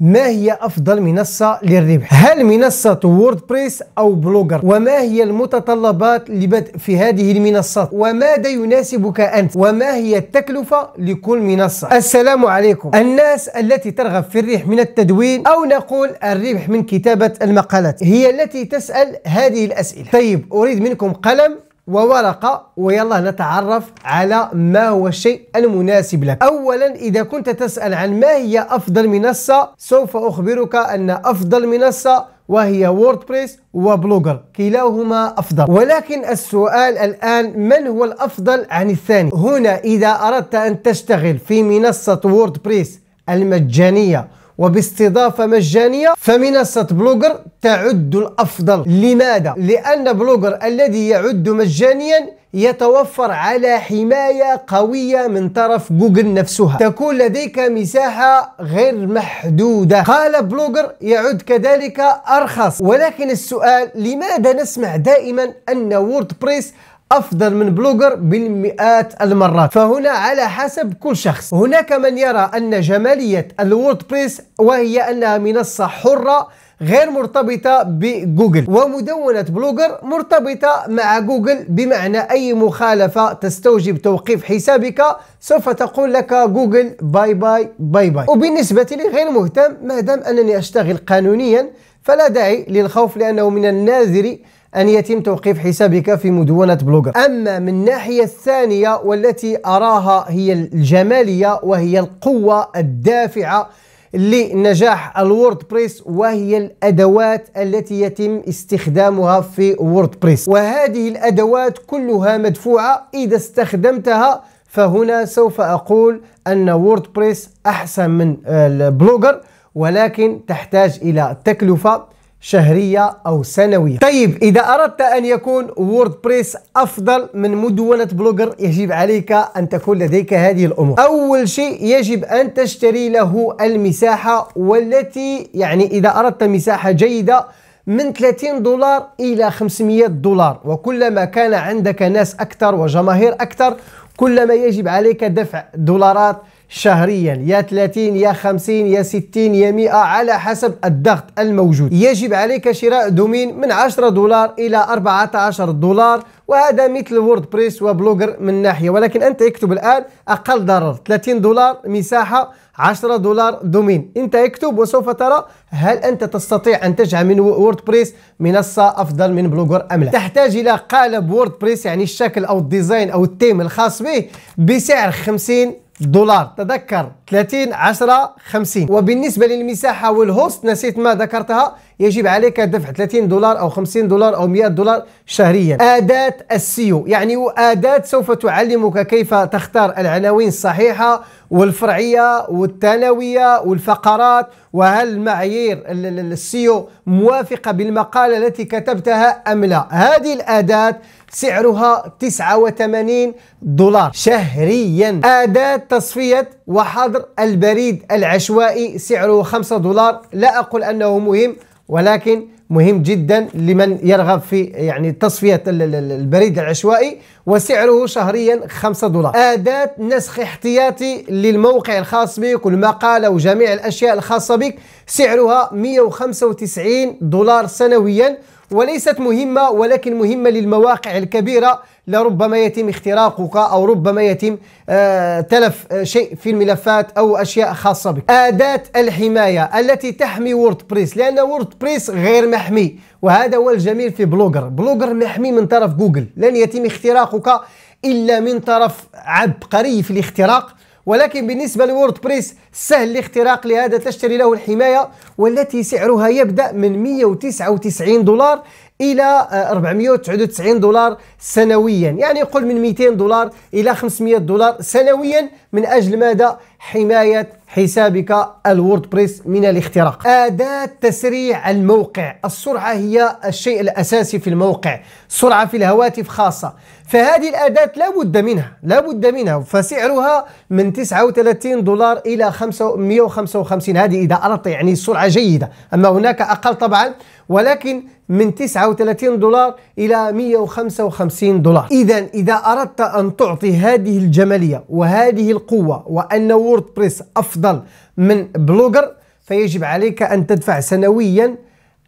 ما هي أفضل منصة للربح؟ هل منصة ووردبريس أو بلوجر؟ وما هي المتطلبات لبدء في هذه المنصات؟ وماذا يناسبك أنت؟ وما هي التكلفة لكل منصة؟ السلام عليكم الناس التي ترغب في الربح من التدوين أو نقول الربح من كتابة المقالات هي التي تسأل هذه الأسئلة طيب أريد منكم قلم وورقة ويلا نتعرف على ما هو الشيء المناسب لك أولا إذا كنت تسأل عن ما هي أفضل منصة سوف أخبرك أن أفضل منصة وهي ووردبريس وبلوجر كلاهما أفضل ولكن السؤال الآن من هو الأفضل عن الثاني هنا إذا أردت أن تشتغل في منصة ووردبريس المجانية وباستضافة مجانية فمنصة بلوجر تعد الأفضل لماذا؟ لأن بلوجر الذي يعد مجانيا يتوفر على حماية قوية من طرف جوجل نفسها تكون لديك مساحة غير محدودة قال بلوجر يعد كذلك أرخص ولكن السؤال لماذا نسمع دائما أن ووردبريس أفضل من بلوجر بالمئات المرات فهنا على حسب كل شخص هناك من يرى أن جمالية الووردبريس وهي أنها منصة حرة غير مرتبطة بجوجل ومدونة بلوجر مرتبطة مع جوجل بمعنى أي مخالفة تستوجب توقيف حسابك سوف تقول لك جوجل باي باي باي باي وبالنسبة لي غير مهتم ما دام أنني أشتغل قانونيا فلا داعي للخوف لأنه من النادر أن يتم توقيف حسابك في مدونة بلوجر أما من الناحية الثانية والتي أراها هي الجمالية وهي القوة الدافعة لنجاح الوورد بريس وهي الأدوات التي يتم استخدامها في وورد بريس وهذه الأدوات كلها مدفوعة إذا استخدمتها فهنا سوف أقول أن وورد بريس أحسن من آه، البلوجر ولكن تحتاج إلى تكلفة شهرية أو سنوية طيب إذا أردت أن يكون ووردبريس أفضل من مدونة بلوجر يجب عليك أن تكون لديك هذه الأمور أول شيء يجب أن تشتري له المساحة والتي يعني إذا أردت مساحة جيدة من 30 دولار إلى 500 دولار وكلما كان عندك ناس أكثر وجماهير أكثر كلما يجب عليك دفع دولارات شهريا يا 30 يا 50 يا 60 يا 100 على حسب الضغط الموجود يجب عليك شراء دومين من 10 دولار إلى 14 دولار وهذا مثل وورد بريس وبلوجر من ناحية ولكن أنت اكتب الآن أقل ضرر 30 دولار مساحة 10 دولار دومين أنت اكتب وسوف ترى هل أنت تستطيع أن تجعل من وورد بريس منصة أفضل من بلوجر أم لا تحتاج إلى قالب وورد بريس يعني الشكل أو الديزاين أو التيم الخاص به بسعر 50 دولار تذكر 30 10 50 وبالنسبة للمساحة والهوست نسيت ما ذكرتها يجب عليك دفع 30 دولار أو 50 دولار أو 100 دولار شهريا أداة السيو يعني أداة سوف تعلمك كيف تختار العناوين الصحيحة والفرعيه والثانويه والفقرات وهل المعايير السيو موافقه بالمقاله التي كتبتها ام لا هذه الاداه سعرها 89 دولار شهريا اداه تصفيه وحظر البريد العشوائي سعره 5 دولار لا اقول انه مهم ولكن مهم جدا لمن يرغب في يعني تصفية البريد العشوائي وسعره شهريا 5 دولار أداة نسخ احتياطي للموقع الخاص بك والمقالة وجميع الأشياء الخاصة بك سعرها 195 دولار سنويا وليست مهمة ولكن مهمة للمواقع الكبيرة لربما يتم اختراقك أو ربما يتم آه تلف آه، شيء في الملفات أو أشياء خاصة بك أداة الحماية التي تحمي ووردبريس لأن ووردبريس غير محمي وهذا هو الجميل في بلوجر بلوجر محمي من طرف جوجل لن يتم اختراقك إلا من طرف عبقري في الاختراق ولكن بالنسبة لووردبريس سهل الاختراق لهذا تشتري له الحماية والتي سعرها يبدأ من 199 دولار إلى 499 دولار سنويا يعني قل من 200 دولار إلى 500 دولار سنويا من أجل ماذا؟ حماية حسابك الووردبريس من الاختراق أداة تسريع الموقع السرعة هي الشيء الأساسي في الموقع سرعة في الهواتف خاصة فهذه الأداة لا بد منها لا بد منها فسعرها من 39 دولار إلى 155 هذه إذا أردت يعني سرعة جيدة أما هناك أقل طبعا ولكن من 39 دولار إلى 155 دولار إذا إذا أردت أن تعطي هذه الجمالية وهذه القوة وأن ووردبريس أفضل أفضل من بلوجر فيجب عليك أن تدفع سنويا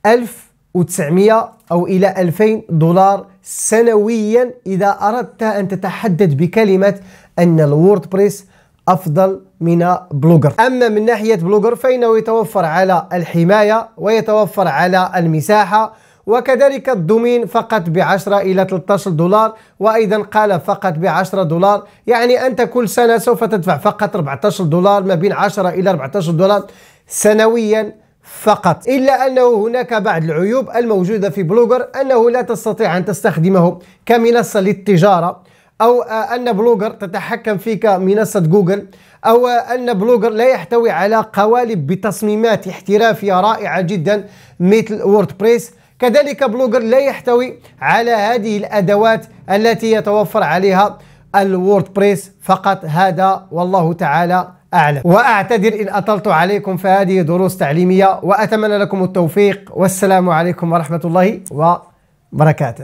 1900 أو إلى 2000 دولار سنويا إذا أردت أن تتحدث بكلمة أن الووردبريس أفضل من بلوجر أما من ناحية بلوجر فإنه يتوفر على الحماية ويتوفر على المساحة وكذلك الدومين فقط ب 10 إلى 13 دولار وأيضا قال فقط ب 10 دولار يعني أنت كل سنة سوف تدفع فقط 14 دولار ما بين 10 إلى 14 دولار سنويا فقط إلا أنه هناك بعض العيوب الموجودة في بلوجر أنه لا تستطيع أن تستخدمه كمنصة للتجارة أو أن بلوجر تتحكم فيك منصة جوجل أو أن بلوجر لا يحتوي على قوالب بتصميمات احترافية رائعة جدا مثل ووردبريس كذلك بلوجر لا يحتوي على هذه الأدوات التي يتوفر عليها الووردبريس فقط هذا والله تعالى أعلم وأعتذر إن أطلت عليكم فهذه دروس تعليمية وأتمنى لكم التوفيق والسلام عليكم ورحمة الله وبركاته